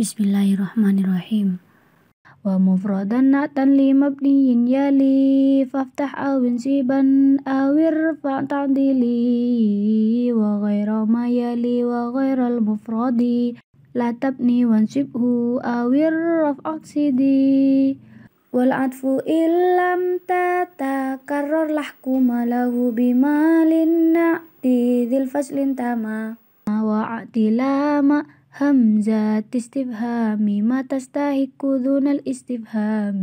Bismillahirrahmanirrahim. Wa mufradan na'tan li mabniyin yali faftah awin siban awir fa'tadili wa ghaira ma yali wa ghaira al-mufradi la tabni wansibhu awir raf'at sidi wal atfu illam tatakarrar lahku lahu bimalin na'ti dhil faslin tama همزة استفهام ما تستحق دون الاستفهام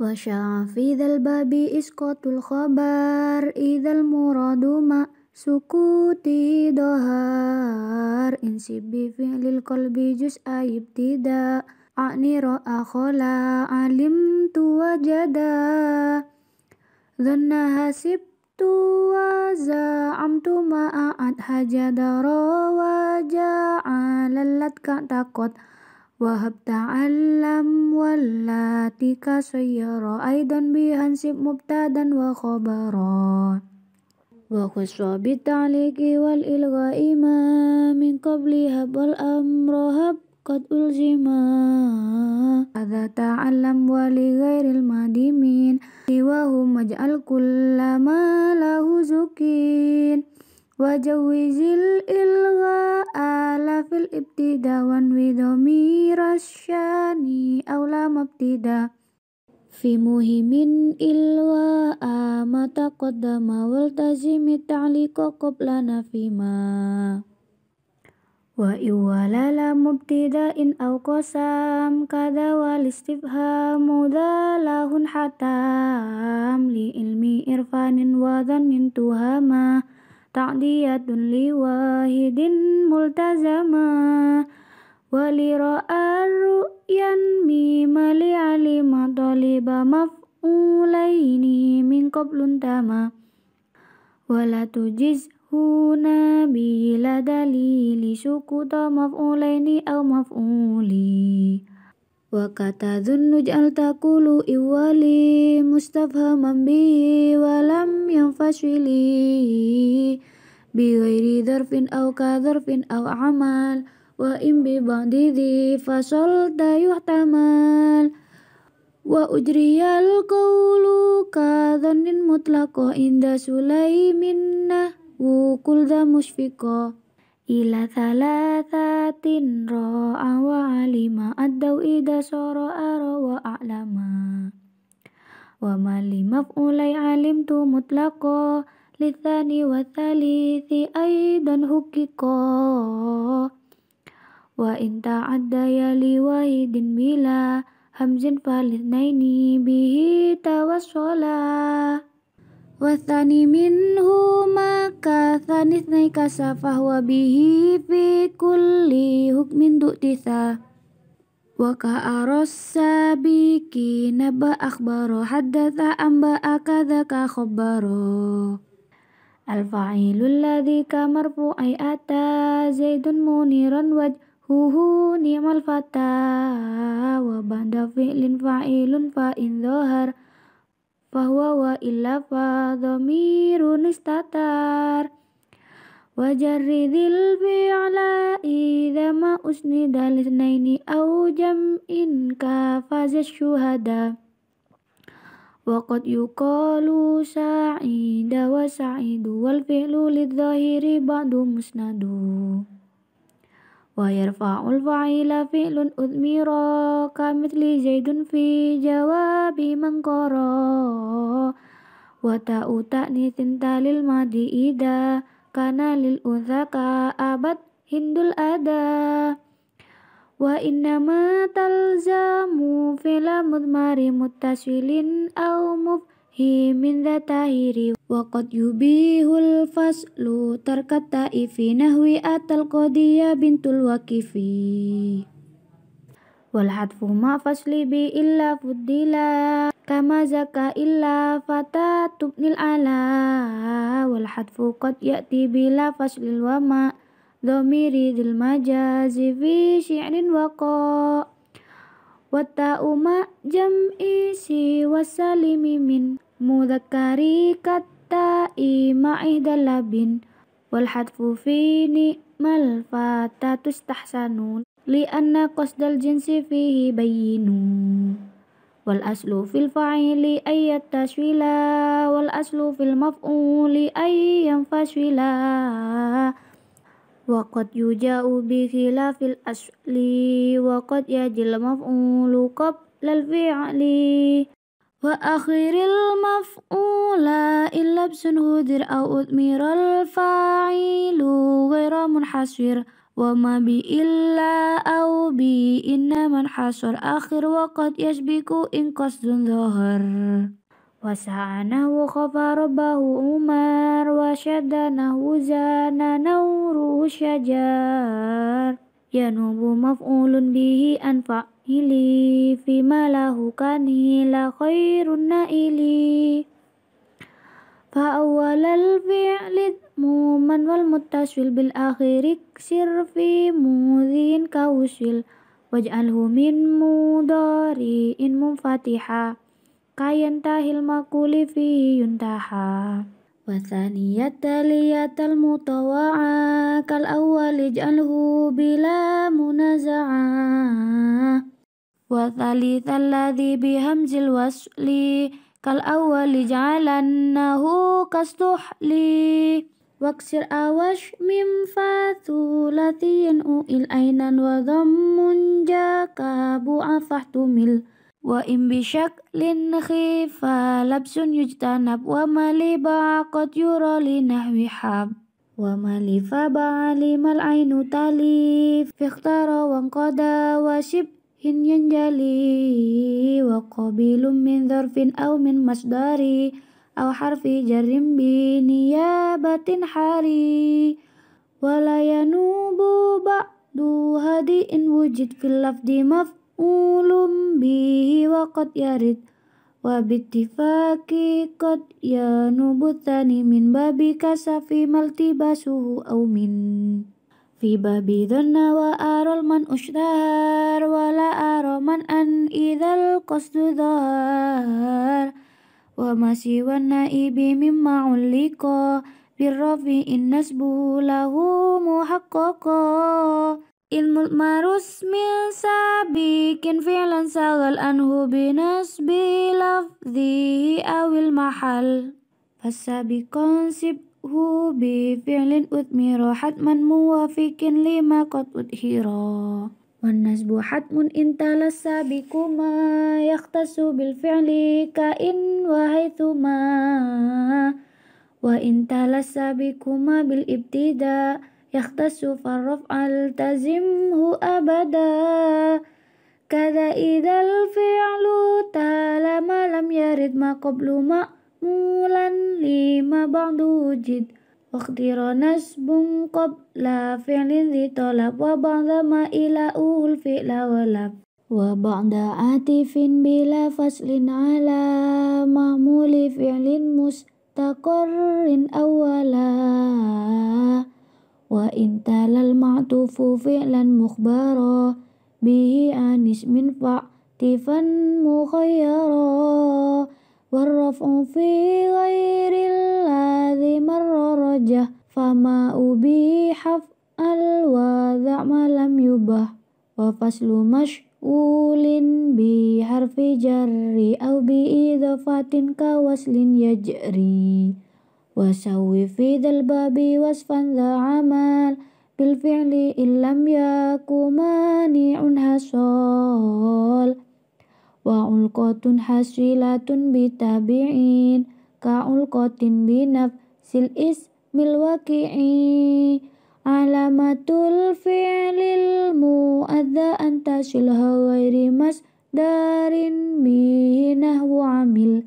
وشاع في ذا الباب إسقاط الخبر إذا المراد ما سكوتي ظهر انسب بفعل القلب جزء ابتداء عني رأى خلا علمت وجدا ظنها سب tu wa tu ma'at hajadara wa ja'alallat ka taqat wa hab ta'allam wallati ka sayyara aidan bihansib mubtadan wa khabara wa khuswa bitaliki wal ilgha'i ma min qabliha bal amra kot ulzima ada ta'alam wali gairil madimin siwahu maj'al kulla ma lahu zukin wajawizil ilga ala fil ibtida wan widomi rasyani awla mabtida fi muhimin ilwa amata qaddama wal tazimi ta'liqa qablana fi wa iwala la mubtida in aw qasam kadha wal istifham mudalahun hatam li ilmi irfanin wa dhannin tuhama ta'diyatun li wahidin multazama wa li ra'aru yan maf'ulaini min qablun tama wala Yasifuna bila dalili maf'ulaini au maf'uli Wa kata dhunnu ja'al takulu iwali mustafha mambi wa yang fashili Bi ghairi dharfin au ka amal Wa imbi bandidhi fasol ta yuhtamal Wa ujriyal kaulu ka dhannin mutlaqo inda sulaiminnah وكل ذا مشفقا إلى ثلاثة راء وعلم أدوا إذا صار أرى وأعلم وما لمفعولي علمت مطلقا للثاني والثالث أيضا حققا وإن تعدى يلي واحد بلا همز فالاثنين به توصلا والثاني منهما كثاني اثني كسا فهو به في كل حكم دؤتثا اكتساب وكأرى السابقين نبأ أخبار حدث أنبأ ذاك خبر الفعيل الذي كمرفوع أتى زيد منيرا وجهه نعم الفتى وبعد فعل فعيل فإن ظهر Bahwa wa illa fa dhamirun istatar wajarri dhil fi'la idha ma usni dalisnaini au jam'in ka fazas syuhada waqad yuqalu sa'ida wa sa'idu wal fi'lu lidzahiri ba'du musnadu wa yarfa'ul fa'ila fi'lun udhmira ka mitli zaidun fi jawabi mengkoro wa ta'u ta'ni tinta lil madhi abad hindul ada wa inna ma talzamu fila mudmari mutaswilin au mubhi min dhatahiri Wakot yubi hulfas lu terkata ifi nahwi atal kodiya bintul wakifi. Walhatfu ma fasli bi illa fudila kama illa fata tubnil yakti bila domiri dil fi syi'rin wako. Wata'u ma jam'i si التاء مع إحدى اللبن والحذف في نئم الفتاة تستحسن لأن قصد الجنس فيه بين والأصل في الفعل أن يتشولا والأصل في المفعول أن ينفشلا وقد يجاء بخلاف الأصل وقد يجي المفعول قبل الفعل وأخر المفعول إن لبس هدر أو أثمر الفاعل غير منحصر وما بإلا أو بإن منحصر آخر وقد يشبك إن قصد ظهر وسعناه خفى ربه عمر وشدنه زان نوره شجار ينوب مفعول به أنفع إلي فيما له كان هي خير النائلي فأول الفعل موما والمتشفل بالآخر اكسر في موذي كوشل واجعله من مضاري مضارع منفتحا ينتهي المقول فيه ينتهى والثانية لية المطوعة كالأول اجعله بلا منازعة وثالث الذي بهمز الوصل كالأول جعلنه كالسحل واكسر أوش من فثلاثي أوئل أينا وضم جاك بعفحت مل وإن بشكل خيف لبس يجتنب وما لبع قد يرى لنحو حب وما لفبع لما العين تليف فاختار وانقضى وشب in yanjali wa qabilum min dharfin aw min masdari aw harfi jarim bi niyabatin hari wa la yanubu ba'du in wujid fil lafdi maf'ulum bihi wa qad yarid wa bittifaki qad yanubu min babi kasafi maltibasuhu aw min في باب ذن وأرى المن أشدار ولا أرى من أن إذا القصد ظهر وما سوى النائب مما علق بالرفع إن نسبه له محقق إن المرس من سابق فعلا سغل أنه بنسب لفظه أو المحل فالسابق سبت هو بفعل أثمر حتما موافق لما قد أدهرا والنسب حتم إن تلا السابق ما يختص بالفعل كإن وحيثما وإن تلا السابق ما بالابتداء يختص فالرفع التزمه أبدا كذا إذا الفعل تال ما لم يرد ما قبل ما mulan lima bang jid waqtira nasbun la fi'lin zi talab wa ba'da ma ila uhul fi'la walab wa ba'da atifin bila faslin ala ma'muli fi'lin mustaqarrin awala wa intalal ma'tufu fi'lan mukhbara bihi min fa'tifan mukhayyara والرفع في غير الذي اللازم الرجة فما أبيح الوضع ما لم يبه وفصل مشغول بحرف جر أو بإضافة كوصل يجري وسوي في ذا الباب وصفا ذا عمل بالفعل إن لم يكن مانع حصل وعلقة حاشلة بتابعين كعلقة بنفس الاسم الوقيع علامة الفعل المؤذى أن تشلها غير مصدر به نهو عمل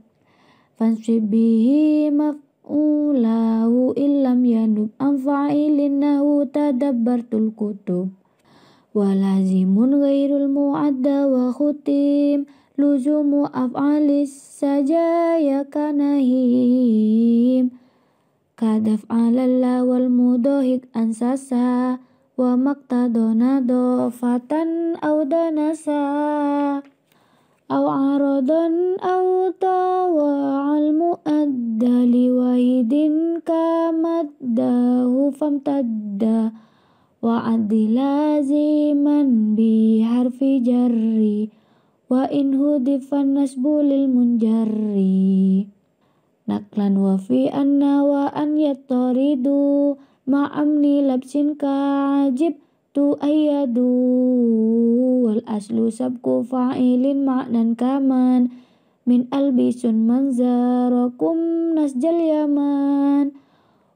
فانصب به مفعوله إن لم ينب عن فاعل إنه تدبرت الكتب ولازم غير المعدى وختم لزوم أفعال السجايا كنهيم كدفع لله والمضاهك أنسسا وما اقتضنا ضافة أو دنسا أو عرضا أو طوى المؤدى لوهد كمده فامتد وعد لازما بحرف جري wa in hudifan nasbulil munjari naklan wa fi anna wa an yattaridu amni labsin kajib tu ayadu wal aslu sabku fa'ilin ma'nan kaman min albisun manzarakum nasjal yaman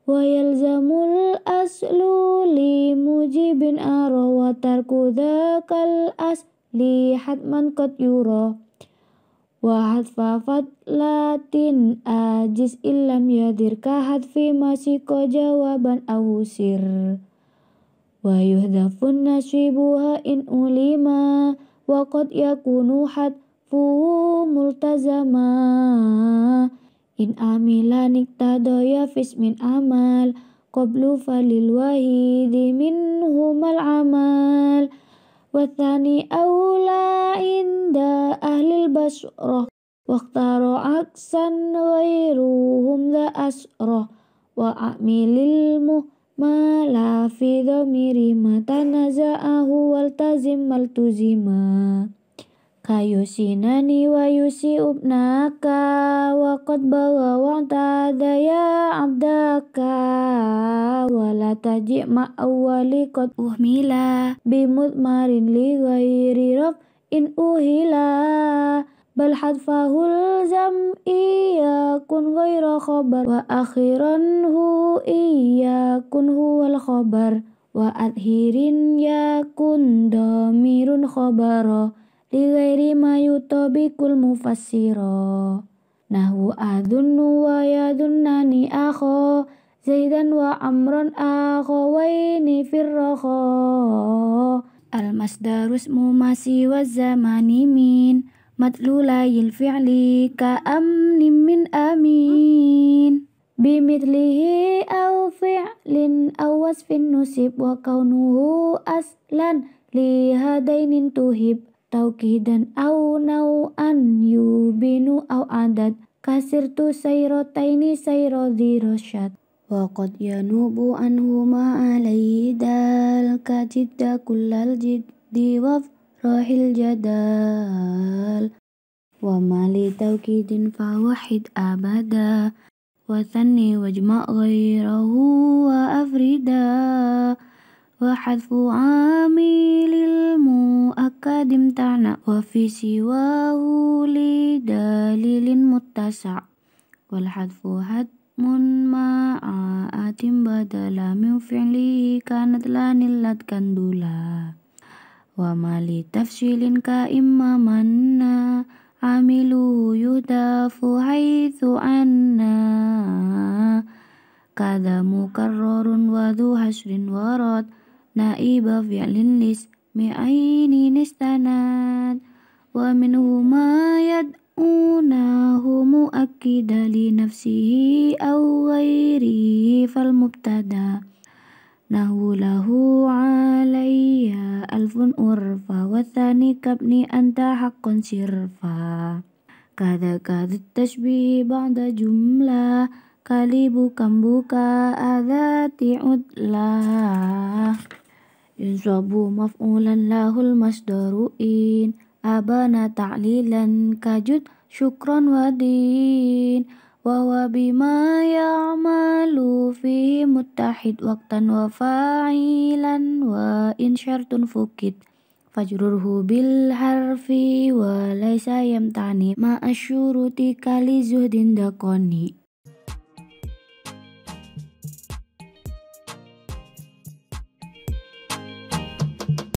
wa yalzamul aslu li mujibin arawatar dhaqal aslu lihatman kot yuro wa hadfa latin ajis illam yadir ka hadfi masiko jawaban awusir wa yuhdafun nasibuha in ulima wa qad yakunu hadfuhu multazama in amila niktadoya fis min amal qablu falil wahidi minhumal amal والثاني أولى عند أهل البشرة واختاروا عكسا غيرهم ذا أسرة وأعمل ما في ضمير ما تنازعه والتزم ما التزما nani wa yusi ubnaka wa qad balawang tadaya abdaka wa la awali ma'awali qad uhmila bimut marin li ghairi rob in uhila bal hadfahul zam iya kun ghaira khabar wa akhiran hu iya kun huwal khobar wa adhirin ya kun domirun khobaro Lighairi mayutobikul mufasiro, Nahu adunnu wa yadunnani akho Zaidan wa amron akho waini firroho Al-masdarus mumasi wa zamani min Matlulayil fi'li ka amnim min amin bimitlihi au fi'lin au wasfin nusib wa kaunuhu aslan lihadainin tuhib taukidan au nau an yubinu au adat kasir tu sayro taini sayro di rosyad wa qad an huma alayhi dal kajidda kullal jiddi wa rahil jadal wa mali taukidin wahid abada wa thanni wajma' ghayrahu wa afridah wa hadfu amil ilmu akadim ta'na wa fi siwa hu dalilin mutasa wal hadfu had mun ma'a atim badala min fi'li kanat la nillat tafsilin ka imma manna amilu yudafu haythu anna kada mukarrarun wadu hasrin warot. نائب في لس مئين استند ومنهما يدعونه مؤكدا لنفسه أو غيره فالمبتدأ نحو له علي ألف أرفا والثاني كابن أنت حق شرفا كذا كذا التشبيه بعد جملة كلبك بكاء ذات عدلة Yuzrabu maf'ulan lahul masdaru'in abana ta'lilan kajud syukron wadin wa bima ya'malu fi muttahid waktan wa fa'ilan wa in syartun fukid fajrurhu bil harfi wa laisa yamtani ma asyuruti kali zuhdin dakoni